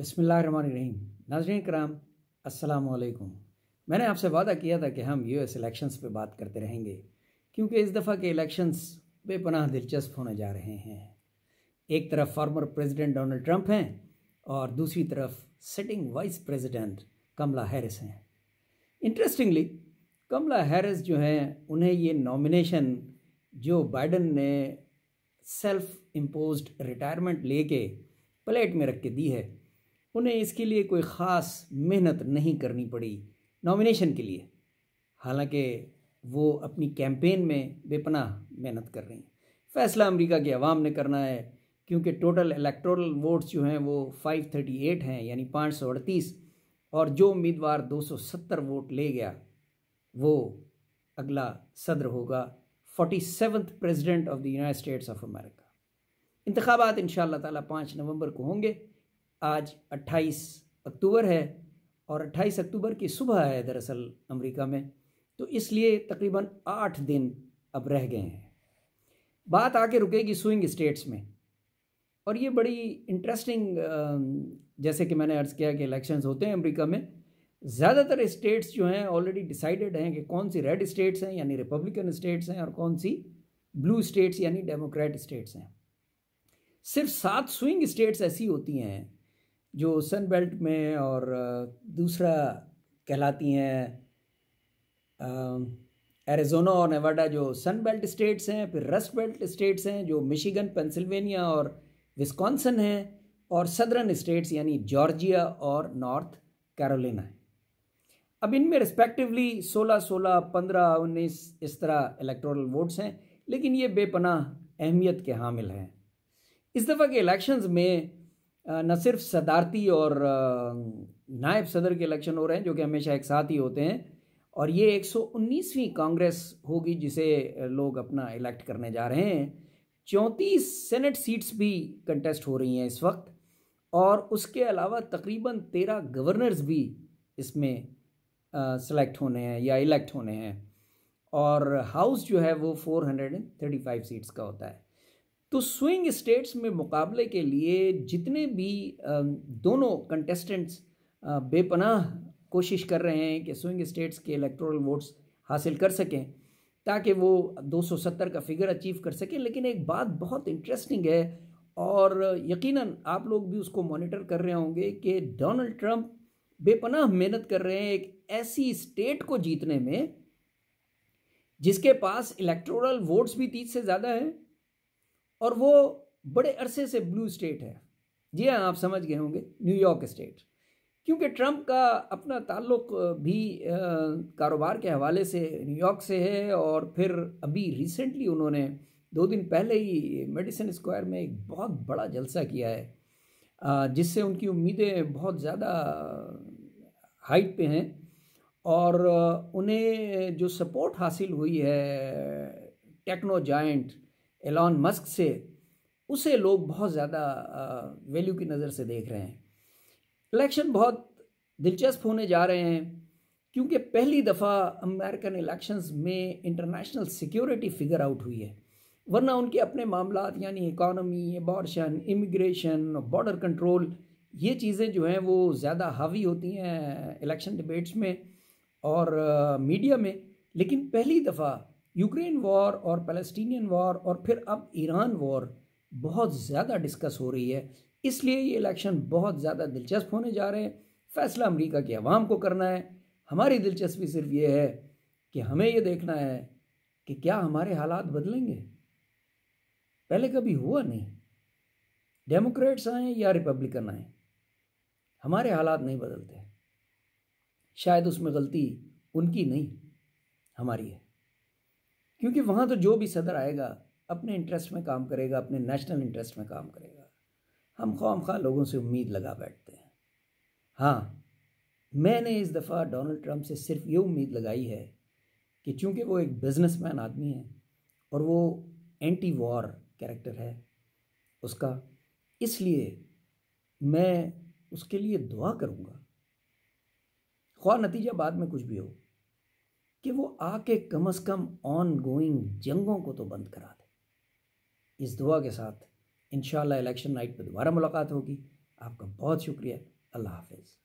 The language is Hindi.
बसमिल रहीम नाजरीन कराम असलकुम मैंने आपसे वादा किया था कि हम यू एस इलेक्शंस पर बात करते रहेंगे क्योंकि इस दफ़ा के इलेक्शंस बेपनाह दिलचस्प होने जा रहे हैं एक तरफ फार्मर प्रेसिडेंट डोनाल्ड ट्रंप हैं और दूसरी तरफ sitting vice president Kamala Harris हैं इंटरेस्टिंगली कमला हैरिस जो हैं उन्हें ये नॉमिनेशन जो बाइडन ने सेल्फ़ इम्पोज रिटायरमेंट लेके प्लेट में रख के दी है उन्हें इसके लिए कोई ख़ास मेहनत नहीं करनी पड़ी नॉमिनेशन के लिए हालांकि वो अपनी कैंपेन में बेपनाह मेहनत कर रही हैं फ़ैसला अमेरिका के अवाम ने करना है क्योंकि टोटल इलेक्टोरल वोट्स जो हैं वो 538 हैं यानी पाँच और जो उम्मीदवार 270 वोट ले गया वो अगला सदर होगा forty seventh president of the United States of America इंतबात इन ताला पाँच नवंबर को होंगे आज 28 अक्टूबर है और 28 अक्टूबर की सुबह है दरअसल अमेरिका में तो इसलिए तकरीबन आठ दिन अब रह गए हैं बात आके रुकेगी स्विंग स्टेट्स में और ये बड़ी इंटरेस्टिंग जैसे कि मैंने अर्ज़ किया कि इलेक्शंस होते हैं अमेरिका में ज़्यादातर स्टेट्स जो हैं ऑलरेडी डिसाइडेड हैं कि कौन सी रेड स्टेट्स हैं यानी रिपब्लिकन स्टेट्स हैं और कौन सी ब्लू स्टेट्स यानी डेमोक्रेट स्टेट्स हैं सिर्फ सात स्विंग स्टेट्स ऐसी होती हैं जो सन बेल्ट में और दूसरा कहलाती हैं एरिजोना और नेवाडा जो सन बेल्ट स्टेट्स हैं फिर रस्ट बेल्ट स्टेट्स हैं जो मिशिगन पेंसिल्वेनिया और विस्कॉन्सन हैं और सदरन स्टेट्स यानी जॉर्जिया और नॉर्थ कैरोलिना है अब इनमें रिस्पेक्टिवली 16, 16, 15, 19 इस तरह इलेक्टोरल वोट्स हैं लेकिन ये बेपनाह अहमियत के हामिल हैं इस दफ़ा के इलेक्शंस में न सिर्फ सदारती और नायब सदर के इलेक्शन हो रहे हैं जो कि हमेशा एक साथ ही होते हैं और ये 119वीं कांग्रेस होगी जिसे लोग अपना इलेक्ट करने जा रहे हैं चौंतीस सेनेट सीट्स भी कंटेस्ट हो रही हैं इस वक्त और उसके अलावा तकरीबन तेरह गवर्नर्स भी इसमें सेलेक्ट होने हैं या इलेक्ट होने हैं और हाउस जो है वो 435 सीट्स का होता है तो स्विंग स्टेट्स में मुकाबले के लिए जितने भी दोनों कंटेस्टेंट्स बेपनाह कोशिश कर रहे हैं कि स्विंग स्टेट्स के इलेक्ट्रल वोट्स हासिल कर सकें ताकि वो 270 का फिगर अचीव कर सकें लेकिन एक बात बहुत इंटरेस्टिंग है और यकीनन आप लोग भी उसको मॉनिटर कर रहे होंगे कि डोनाल्ड ट्रंप बेपनाह मेहनत कर रहे हैं एक ऐसी स्टेट को जीतने में जिसके पास इलेक्टोरल वोट्स भी तीस से ज़्यादा हैं और वो बड़े अरसे से ब्लू स्टेट है जी हाँ आप समझ गए होंगे न्यूयॉर्क स्टेट क्योंकि ट्रंप का अपना ताल्लुक भी कारोबार के हवाले से न्यूयॉर्क से है और फिर अभी रिसेंटली उन्होंने दो दिन पहले ही मेडिसन स्क्वायर में एक बहुत बड़ा जलसा किया है जिससे उनकी उम्मीदें बहुत ज़्यादा हाइट पे हैं और उन्हें जो सपोर्ट हासिल हुई है टेक्नो जाइंट एलॉन मस्क से उसे लोग बहुत ज़्यादा वैल्यू की नज़र से देख रहे हैं इलेक्शन बहुत दिलचस्प होने जा रहे हैं क्योंकि पहली दफ़ा अमेरिकन इलेक्शंस में इंटरनेशनल सिक्योरिटी फिगर आउट हुई है वरना उनके अपने मामला यानी economy abortion immigration border control ये चीज़ें जो हैं वो ज़्यादा हावी होती हैं इलेक्शन डिबेट्स में और मीडिया में लेकिन पहली दफ़ा यूक्रेन वॉर और पैलेस्टीनियन वॉर और फिर अब ईरान वॉर बहुत ज़्यादा डिस्कस हो रही है इसलिए ये इलेक्शन बहुत ज़्यादा दिलचस्प होने जा रहे हैं फ़ैसला अमेरिका की आवाम को करना है हमारी दिलचस्पी सिर्फ ये है कि हमें ये देखना है कि क्या हमारे हालात बदलेंगे पहले कभी हुआ नहीं डेमोक्रेट्स आए या रिपब्लिकन आए हमारे हालात नहीं बदलते शायद उसमें गलती उनकी नहीं हमारी है क्योंकि वहाँ तो जो भी सदर आएगा अपने इंटरेस्ट में काम करेगा अपने नेशनल इंटरेस्ट में काम करेगा हम खाम खा लोगों से उम्मीद लगा बैठते हैं हाँ मैंने इस दफ़ा डोनाल्ड ट्रंप से सिर्फ ये उम्मीद लगाई है कि चूंकि वो एक बिजनेसमैन आदमी है और वो एंटी वॉर कैरेक्टर है उसका इसलिए मैं उसके लिए दुआ करूँगा ख्वा नतीजा बाद में कुछ भी हो कि वो आके कम से कम ऑन गोइंग जंगों को तो बंद करा दे इस दुआ के साथ इन इलेक्शन नाइट पर दोबारा मुलाकात होगी आपका बहुत शुक्रिया अल्लाह हाफिज़